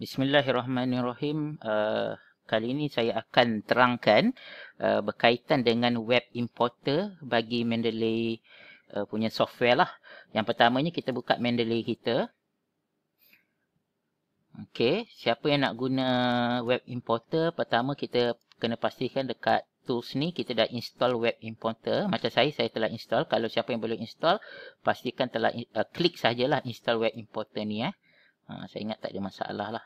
Bismillahirrahmanirrahim. Uh, kali ini saya akan terangkan uh, berkaitan dengan web importer bagi Mendeley uh, punya software lah. Yang pertamanya kita buka Mendeley kita. Okey, siapa yang nak guna web importer, pertama kita kena pastikan dekat tools ni kita dah install web importer. Macam saya saya telah install. Kalau siapa yang belum install, pastikan telah uh, klik sajalah install web importer ni eh. Ha, saya ingat tak ada masalah lah.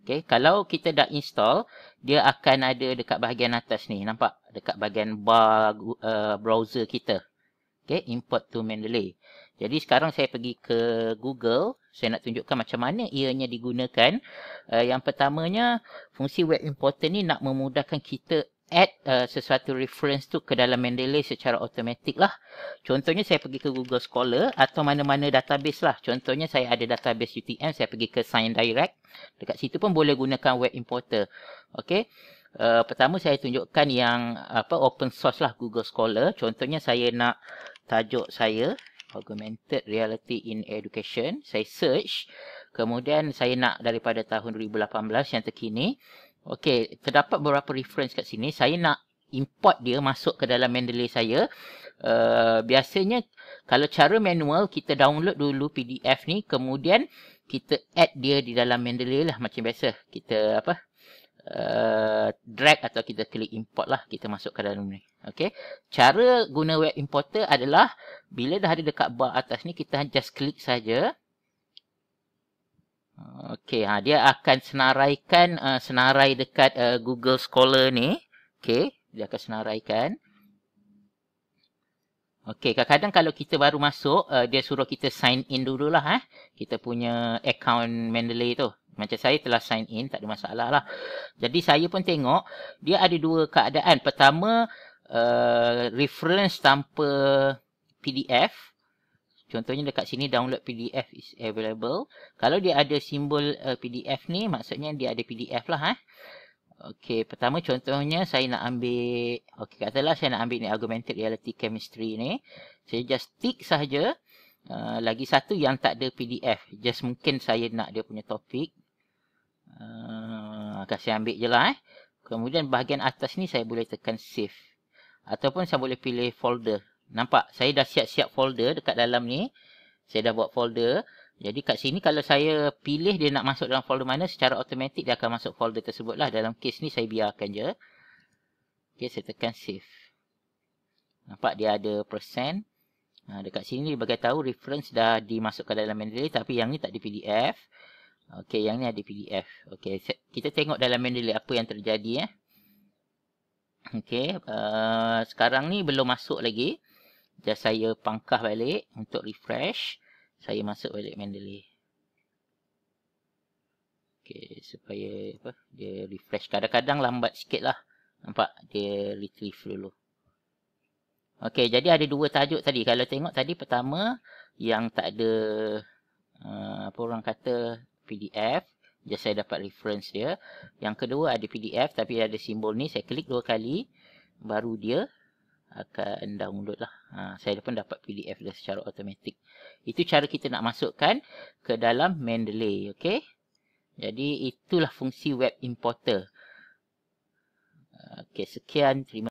Okay, kalau kita dah install, dia akan ada dekat bahagian atas ni. Nampak? Dekat bahagian bar uh, browser kita. Okay, import to Mendeley. Jadi sekarang saya pergi ke Google. Saya nak tunjukkan macam mana ianya digunakan. Uh, yang pertamanya, fungsi web importer ni nak memudahkan kita add uh, sesuatu reference tu ke dalam Mendeley secara automatik lah. Contohnya saya pergi ke Google Scholar atau mana-mana database lah. Contohnya saya ada database UTM, saya pergi ke Science Direct. Dekat situ pun boleh gunakan web importer. Okay. Uh, pertama saya tunjukkan yang apa open source lah Google Scholar. Contohnya saya nak tajuk saya Augmented Reality in Education. Saya search. Kemudian saya nak daripada tahun 2018 yang terkini. Okey, terdapat beberapa reference kat sini. Saya nak import dia masuk ke dalam Mendeley saya. Uh, biasanya kalau cara manual kita download dulu PDF ni kemudian kita add dia di dalam Mendeley lah macam biasa. Kita apa? Uh, drag atau kita klik import lah kita masuk ke dalam ni Okey, cara guna web importer adalah bila dah ada dekat bar atas ni kita just klik saja Okey, ha, dia akan senaraikan uh, senarai dekat uh, Google Scholar ni. Okey, dia akan senaraikan. Okey, kadang-kadang kalau kita baru masuk, uh, dia suruh kita sign in dululah. Eh. Kita punya account Mendeley tu. Macam saya telah sign in, tak ada masalah lah. Jadi, saya pun tengok, dia ada dua keadaan. Pertama, uh, reference tanpa PDF. Contohnya dekat sini download PDF is available. Kalau dia ada simbol uh, eh, PDF ni maksudnya dia ada PDF lah eh. Okey, pertama contohnya saya nak ambil okey katalah saya nak ambil ni augmented reality chemistry ni. Saya just tick saja. Uh, eh, lagi satu yang tak ada PDF. Just mungkin saya nak dia punya topik. Uh, eh, kasih ambil je lah eh. Kemudian bahagian atas ni saya boleh tekan save. Ataupun saya boleh pilih folder. Nampak? Saya dah siap-siap folder dekat dalam ni. Saya dah buat folder. Jadi kat sini kalau saya pilih dia nak masuk dalam folder mana, secara automatik dia akan masuk folder tersebut lah. Dalam kes ni saya biarkan je. Okay, saya tekan save. Nampak dia ada persen. Ha, dekat sini dia beritahu reference dah dimasukkan dalam Mendeley tapi yang ni tak di PDF. Okay, yang ni ada PDF. Okay, kita tengok dalam Mendeley apa yang terjadi eh. Okay, uh, sekarang ni belum masuk lagi. Just saya pangkah balik untuk refresh. Saya masuk balik Mendeley. Okay, supaya apa? dia refresh. Kadang-kadang lambat sikit lah. Nampak? Dia retrieve dulu. Okay, jadi ada dua tajuk tadi. Kalau tengok tadi pertama, yang tak ada uh, apa orang kata PDF. Just saya dapat reference dia. Yang kedua ada PDF tapi ada simbol ni. Saya klik dua kali. Baru dia akan download lah. Ha, saya pun dapat PDF dia secara automatik. Itu cara kita nak masukkan ke dalam Mendeley. Okay? Jadi itulah fungsi web importer. Ha, okay, sekian. Terima